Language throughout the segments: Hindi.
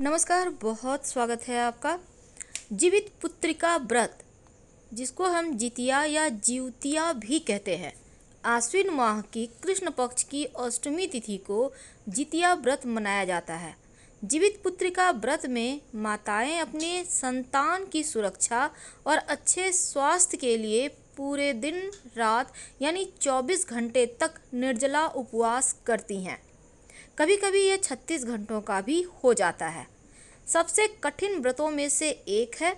नमस्कार बहुत स्वागत है आपका जीवित पुत्रिका व्रत जिसको हम जितिया या जीवतिया भी कहते हैं आश्विन माह की कृष्ण पक्ष की अष्टमी तिथि को जितिया व्रत मनाया जाता है जीवित पुत्रिका व्रत में माताएं अपने संतान की सुरक्षा और अच्छे स्वास्थ्य के लिए पूरे दिन रात यानी 24 घंटे तक निर्जला उपवास करती हैं कभी कभी यह छत्तीस घंटों का भी हो जाता है सबसे कठिन व्रतों में से एक है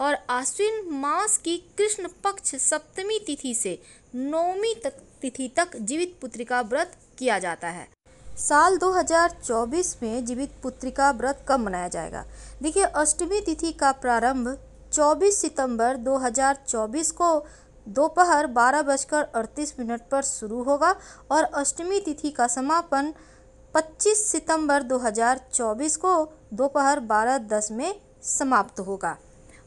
और आश्विन मास की कृष्ण पक्ष सप्तमी तिथि से नौमी तक तिथि तक जीवित पुत्रिका व्रत किया जाता है साल 2024 में जीवित पुत्रिका व्रत कब मनाया जाएगा देखिए अष्टमी तिथि का प्रारंभ 24 सितंबर 2024 को दोपहर बारह बजकर अड़तीस मिनट पर शुरू होगा और अष्टमी तिथि का समापन 25 सितंबर 2024 को दोपहर बारह दस में समाप्त होगा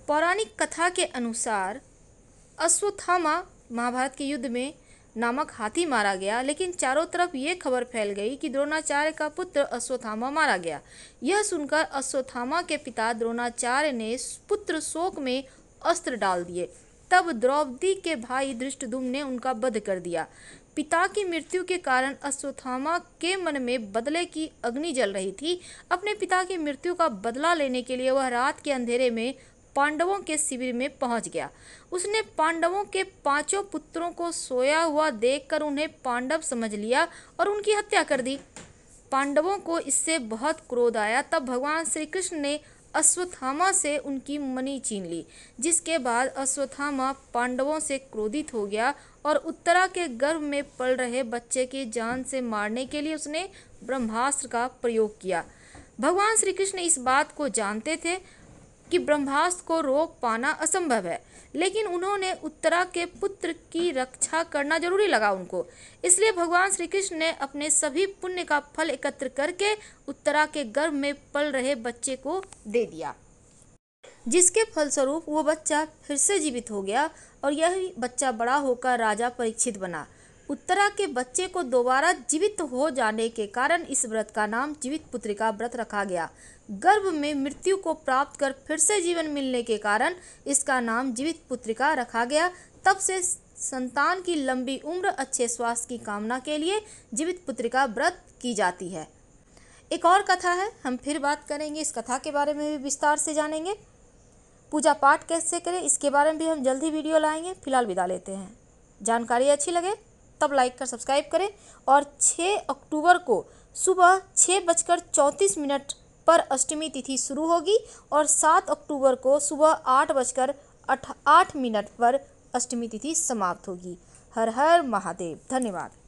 पौराणिक कथा के अनुसार अश्वत्थामा महाभारत के युद्ध में नामक हाथी मारा गया लेकिन चारों तरफ ये खबर फैल गई कि द्रोणाचार्य का पुत्र अश्वत्थामा मारा गया यह सुनकर अश्वत्थामा के पिता द्रोणाचार्य ने पुत्र शोक में अस्त्र डाल दिए तब द्रौपदी के भाई धृष्टदुम ने उनका वध कर दिया पिता की मृत्यु के कारण अश्वत्थामा के मन में बदले की अग्नि जल रही थी अपने पिता की मृत्यु का बदला लेने के लिए वह रात के अंधेरे में पांडवों के शिविर में पहुंच गया उसने पांडवों के पांचों पुत्रों को सोया हुआ देखकर उन्हें पांडव समझ लिया और उनकी हत्या कर दी पांडवों को इससे बहुत क्रोध आया तब भगवान श्री कृष्ण ने अश्वत्थामा से उनकी मणि छीन ली जिसके बाद अश्वत्थामा पांडवों से क्रोधित हो गया और उत्तरा के गर्भ में पल रहे बच्चे की जान से मारने के लिए उसने ब्रह्मास्त्र का प्रयोग किया भगवान श्री कृष्ण इस बात को जानते थे कि ब्रह्मास्त्र को रोक पाना असंभव है लेकिन उन्होंने उत्तरा के पुत्र की रक्षा करना जरूरी लगा उनको इसलिए भगवान श्री कृष्ण ने अपने सभी पुण्य का फल एकत्र करके उत्तरा के गर्भ में पल रहे बच्चे को दे दिया जिसके फलस्वरूप वो बच्चा फिर से जीवित हो गया और यह बच्चा बड़ा होकर राजा परीक्षित बना उत्तरा के बच्चे को दोबारा जीवित हो जाने के कारण इस व्रत का नाम जीवित पुत्रिका व्रत रखा गया गर्भ में मृत्यु को प्राप्त कर फिर से जीवन मिलने के कारण इसका नाम जीवित पुत्रिका रखा गया तब से संतान की लंबी उम्र अच्छे स्वास्थ्य की कामना के लिए जीवित पुत्रिका व्रत की जाती है एक और कथा है हम फिर बात करेंगे इस कथा के बारे में भी विस्तार से जानेंगे पूजा पाठ कैसे करें इसके बारे में भी हम जल्दी वीडियो लाएंगे फिलहाल विदा लेते हैं जानकारी अच्छी लगे तब लाइक कर सब्सक्राइब करें और 6 अक्टूबर को सुबह छः बजकर चौंतीस मिनट पर अष्टमी तिथि शुरू होगी और सात अक्टूबर को सुबह आठ बजकर आठ मिनट पर अष्टमी तिथि समाप्त होगी हर हर महादेव धन्यवाद